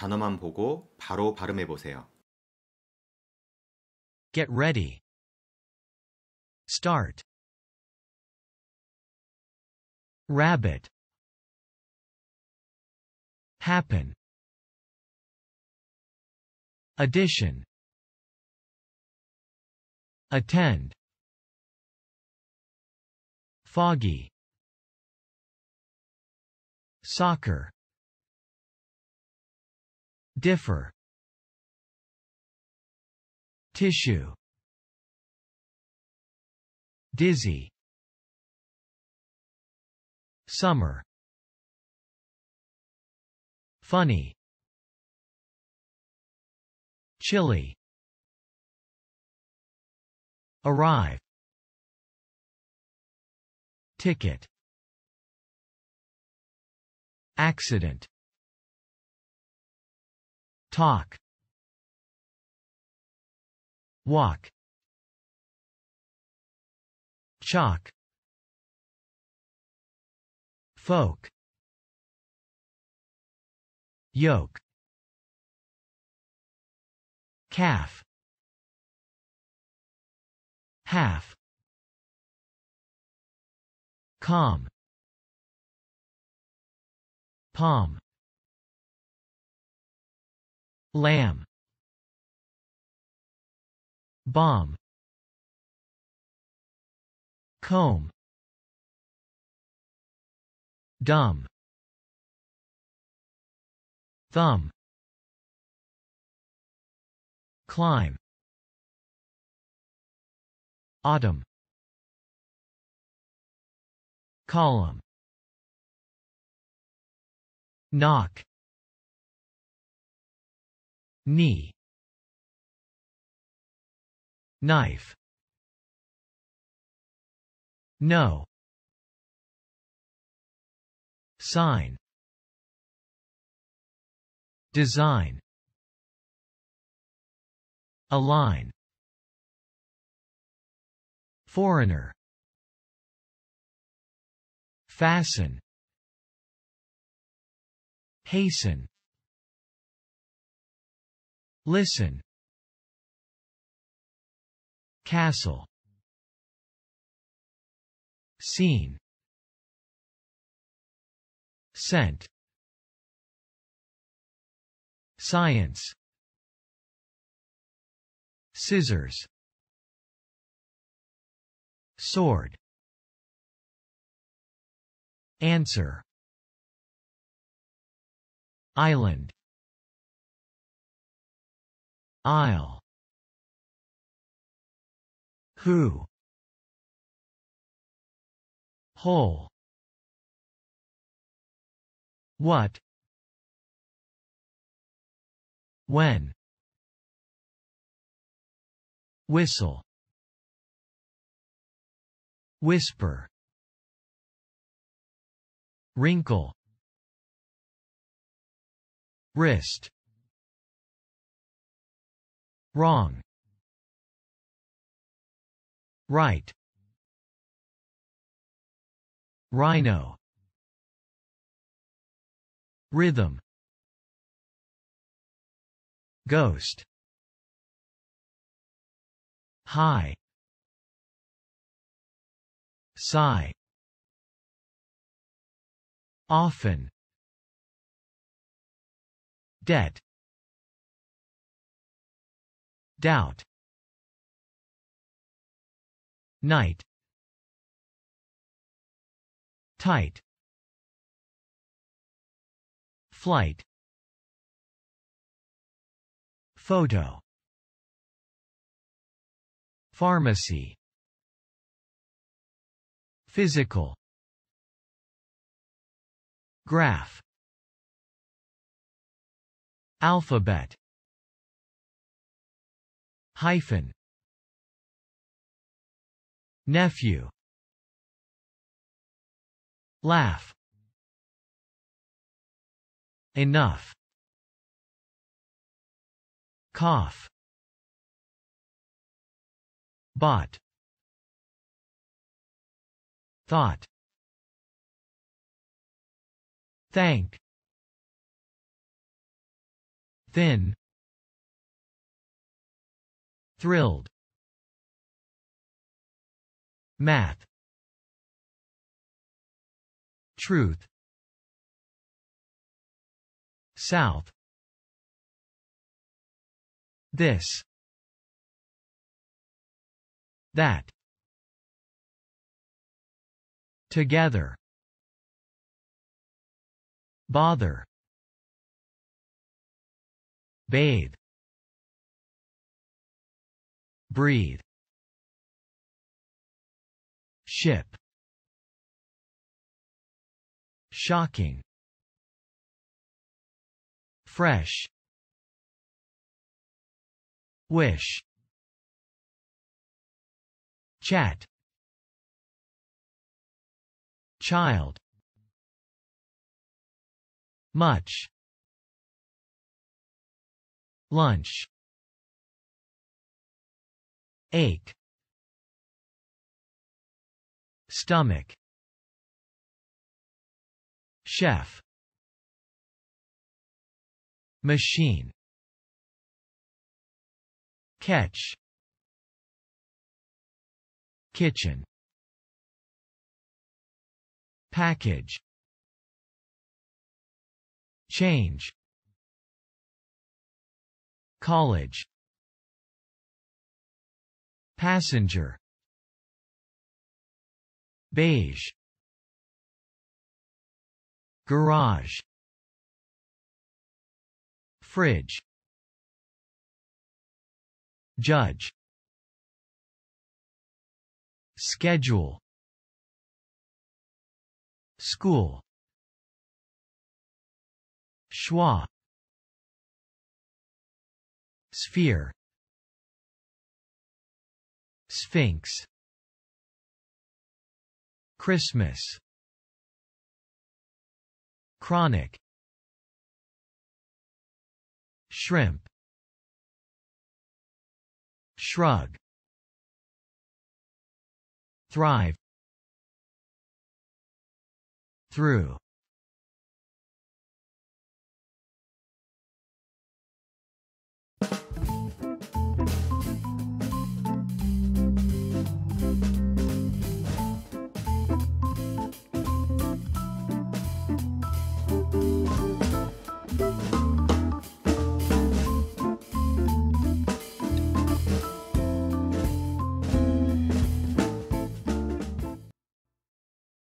단어만 보고 바로 발음해 보세요. Get ready. Start. Rabbit. Happen. Addition. Attend. Foggy. Soccer differ tissue dizzy summer funny chilly arrive ticket accident Talk. Walk. Chalk. Folk. Yoke. Calf. Half. Calm. Palm. Lamb Bomb Comb Dumb Thumb Climb Autumn Column Knock knee knife no sign design align foreigner fasten hasten Listen. Castle. Scene. Scent. Science. Scissors. Sword. Answer. Island Isle. Who. Whole. What. When. Whistle. Whisper. Wrinkle. Wrist. Wrong. Right. Rhino. Rhythm. Ghost. High. Sigh. Often. Debt doubt night tight flight photo pharmacy physical graph alphabet hyphen nephew laugh enough cough bought thought thank thin thrilled math truth south this that together bother bathe breathe ship shocking fresh wish chat child much lunch ache stomach chef machine catch kitchen package change college Passenger Beige Garage Fridge Judge Schedule School Schwa Sphere Sphinx Christmas Chronic Shrimp Shrug Thrive Through